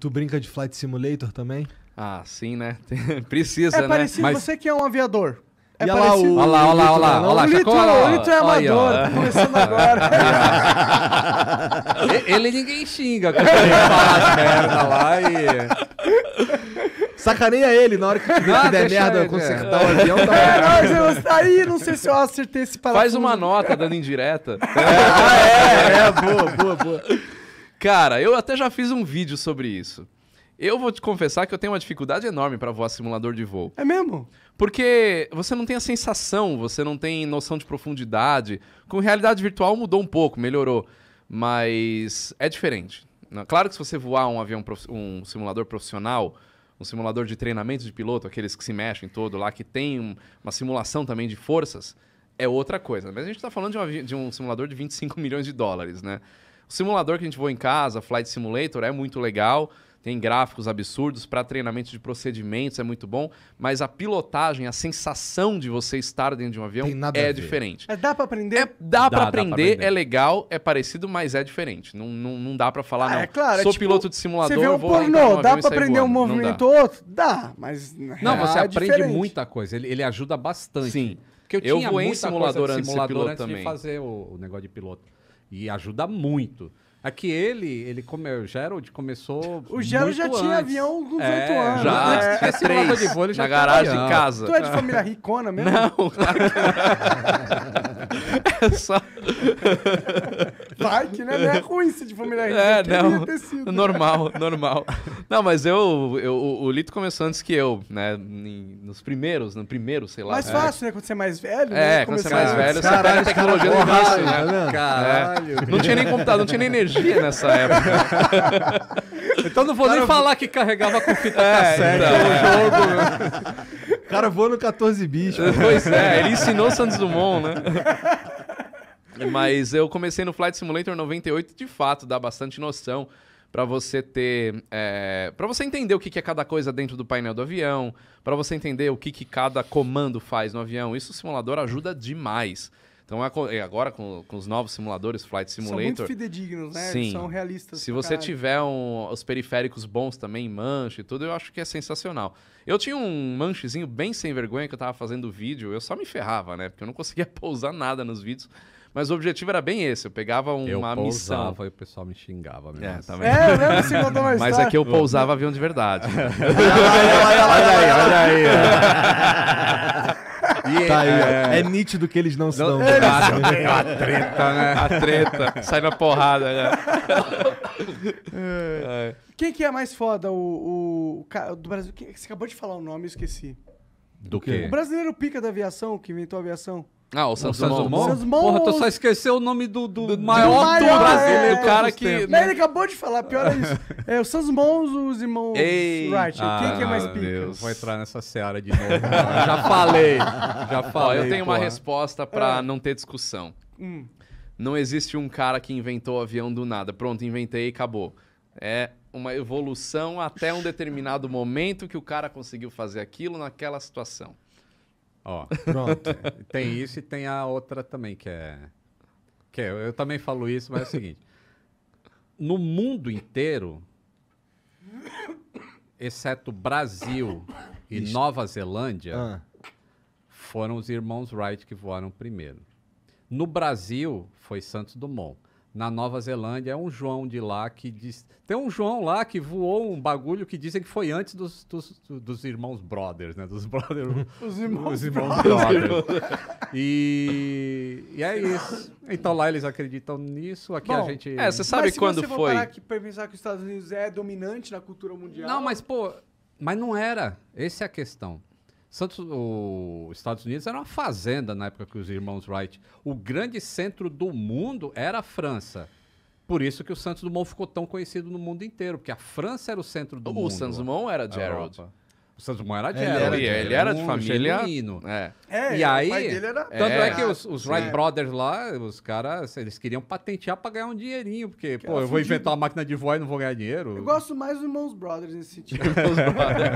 Tu brinca de Flight Simulator também? Ah, sim, né? Precisa, é né? Parecido, Mas... você que é um aviador. É e olha lá, o... olha lá, olha lá, olha lá, lá. O Lito, é amador, tá começando agora. ele, ninguém xinga, quando ele fala merda lá Sacaneia ele na hora que, tiver ah, que der merda, consertar é. o avião. Tá é, você tá aí, não sei se eu acertei esse parafuso. Faz uma nota dando indireta. É, é, é, boa, boa, boa. Cara, eu até já fiz um vídeo sobre isso. Eu vou te confessar que eu tenho uma dificuldade enorme para voar simulador de voo. É mesmo? Porque você não tem a sensação, você não tem noção de profundidade. Com realidade virtual mudou um pouco, melhorou, mas é diferente. Claro que se você voar um avião um simulador profissional, um simulador de treinamento de piloto, aqueles que se mexem todo lá, que tem uma simulação também de forças, é outra coisa. Mas a gente está falando de, de um simulador de 25 milhões de dólares, né? O simulador que a gente voa em casa, Flight Simulator, é muito legal. Tem gráficos absurdos para treinamento de procedimentos, é muito bom, mas a pilotagem, a sensação de você estar dentro de um avião é diferente. É dá para aprender? É, dá, dá para aprender, aprender, é legal, é parecido, mas é diferente. Não, não, não dá para falar, ah, não. É claro, é Sou é tipo, piloto de simulador, você vê um vou pornô, dá para aprender um movimento ou outro? Dá, mas. Não, é você aprende diferente. muita coisa, ele, ele ajuda bastante. Sim. Porque eu, eu tinha voei em simulador, antes de, simulador antes de fazer o, o negócio de piloto. E ajuda muito. É que ele, ele come, o Gerald começou. O Gerald já antes. tinha avião com 8 é, anos. Já, né? tinha é, três. De vôlei, na garagem em casa. Tu é de família ricona mesmo? Não. é só. Bike, né? Não é, é. ruim ser de família rica. É, não. Ter sido. Né? Normal, normal. Não, mas eu, eu o Lito começou antes que eu, né? Nos primeiros, no primeiro, sei lá. Mais é. fácil, né? Quando você é mais velho. É, né? quando você é mais velho, você pega a tecnologia do braço, né? né? É. Caralho. Não tinha nem computador, não tinha nem energia nessa época. então não vou nem falar que carregava com fita cassete o então, jogo. O né? cara voa no 14 bichos. Pois é, ele ensinou o Santos Dumont, né? Mas eu comecei no Flight Simulator 98, de fato, dá bastante noção para você ter, é, para você entender o que, que, é cada coisa dentro do painel do avião, para você entender o que, que cada comando faz no avião. Isso o simulador ajuda demais. Então agora com, com os novos simuladores, Flight Simulator. São muito fidedignos, né? Sim. são realistas. Se você caralho. tiver um, os periféricos bons também, manche e tudo, eu acho que é sensacional. Eu tinha um manchezinho bem sem vergonha que eu tava fazendo vídeo, eu só me ferrava, né? Porque eu não conseguia pousar nada nos vídeos. Mas o objetivo era bem esse. Eu pegava uma eu pousava, missão. Pousava, e o pessoal me xingava mesmo. É, também. Tá é mesmo se contou mais Mas aqui é que eu pousava avião de verdade. olha aí, olha aí. Yeah. Tá aí, é. é. nítido que eles não são. É tá tá, assim. né? a treta, né? A treta. Sai na porrada, né? É. é. Quem que é mais foda? O, o, o do Brasil. Você acabou de falar o nome, eu esqueci. Do quê? O brasileiro pica da aviação, que inventou a aviação. Ah, o Santos Dumont? Santos Dumont. Porra, tu só esqueceu o nome do, do, do maior, maior do Brasil, é, cara que... Ele acabou de falar, pior é isso. É o Santos os irmãos Ei, Wright. Ah, Quem que é ah, mais pica? Vou entrar nessa seara de novo. Ah, já falei, já falei. Ó, eu tenho porra. uma resposta pra é. não ter discussão. Hum. Não existe um cara que inventou o avião do nada. Pronto, inventei e acabou. É uma evolução até um determinado momento que o cara conseguiu fazer aquilo naquela situação. Ó, pronto. tem isso e tem a outra também, que é. Que é, eu também falo isso, mas é o seguinte: no mundo inteiro, exceto Brasil e Ixi. Nova Zelândia, ah. foram os irmãos Wright que voaram primeiro. No Brasil, foi Santos Dumont na Nova Zelândia. É um João de lá que diz. Tem um João lá que voou um bagulho que dizem que foi antes dos, dos, dos irmãos Brothers, né? Dos Brothers. Os irmãos, os irmãos Brothers. brothers. e, e é isso. Então lá eles acreditam nisso, aqui Bom, a gente. É, você sabe mas quando você foi. Parar que pensar que os Estados Unidos é dominante na cultura mundial. Não, mas pô, mas não era. Essa é a questão. Santos, os Estados Unidos era uma fazenda na época que os irmãos Wright. O grande centro do mundo era a França. Por isso que o Santos Dumont ficou tão conhecido no mundo inteiro, porque a França era o centro do o mundo. O Santos Dumont era Gerald. O Santos Dumont era Gerald. Ele era, ele era de família. Genuíno. É. é. E aí, era... tanto é, é que os, os Wright é. Brothers lá, os caras, eles queriam patentear para ganhar um dinheirinho, porque, que pô, eu vou inventar uma máquina de voo e não vou ganhar dinheiro. Eu gosto mais dos Irmãos Brothers nesse sentido. Irmãos Brothers.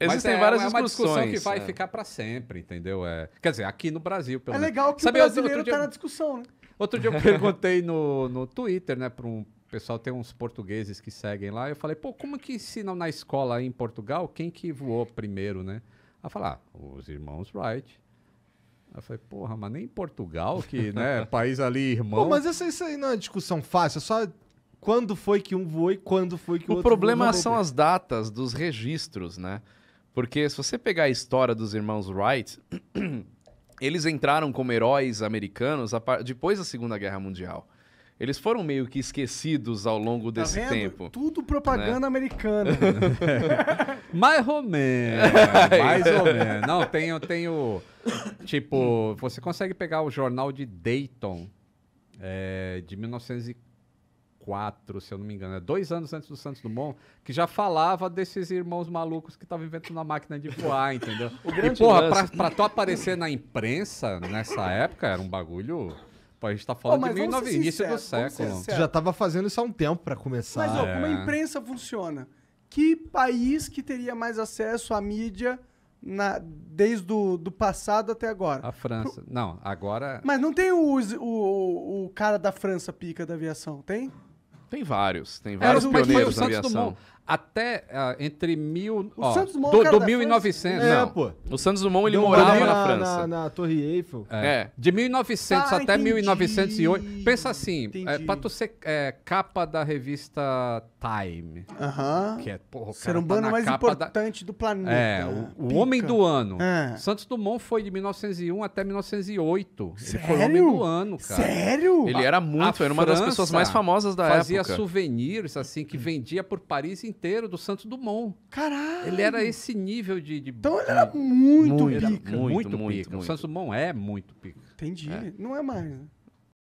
Existem é, é várias é uma discussão que vai é. ficar para sempre, entendeu? É, quer dizer, aqui no Brasil, pelo é menos. É legal que Sabe, o brasileiro está na discussão, né? Outro dia eu perguntei no, no Twitter, né, para um pessoal, tem uns portugueses que seguem lá. Eu falei, pô, como que ensinam na escola aí em Portugal quem que voou primeiro, né? A falar, ah, os irmãos Wright. Eu falei, porra, mas nem Portugal, que, né, país ali, irmão. Pô, mas isso, isso aí não é discussão fácil, é só quando foi que um voou e quando foi que o, o outro O problema são as datas dos registros, né? Porque se você pegar a história dos irmãos Wright, eles entraram como heróis americanos depois da Segunda Guerra Mundial. Eles foram meio que esquecidos ao longo tá desse vendo? tempo. Tudo né? propaganda né? americana. mais ou menos. É mais ou menos. Não, tenho, tenho. Tipo, você consegue pegar o jornal de Dayton é, de 1940. 2004, se eu não me engano, é dois anos antes do Santos Dumont, que já falava desses irmãos malucos que estavam inventando a máquina de voar, entendeu? O e, porra, pra, pra tu aparecer na imprensa nessa época era um bagulho. Pô, a gente tá falando oh, de 19, início do século. Tu já tava fazendo isso há um tempo para começar. Mas, ó, é. como a é. imprensa funciona? Que país que teria mais acesso à mídia na, desde o do passado até agora. A França. Pro... Não, agora. Mas não tem o, o, o cara da França pica da aviação, tem? Tem vários, tem vários é, pioneiros na aviação até ah, entre mil. O ó, Santos Dumont, do, cara do 1900. França. É, não. É, pô. O Santos Dumont ele Deu morava na, na França. Na, na Torre Eiffel. É. é. De 1900 Ah, até entendi. 1908. Pensa assim, é, pra tu ser é, capa da revista Time, Aham. que é, porra, o Ser cara tá mais capa da- importante do planeta. É, o, o homem do ano. É. Santos Dumont foi de 1901 até 1908. Ele foi o homem do ano, cara. Sério? Ele era muito, A era uma das pessoas mais famosas da fazia época. souvenirs, assim, que vendia por Paris inteiro inteiro do Santos Dumont. Caralho! Ele era esse nível de. de então ele era muito, muito pica. Era muito, muito, pica. Muito, o Santos Dumont é muito pica. Entendi. É. Não é mais, né?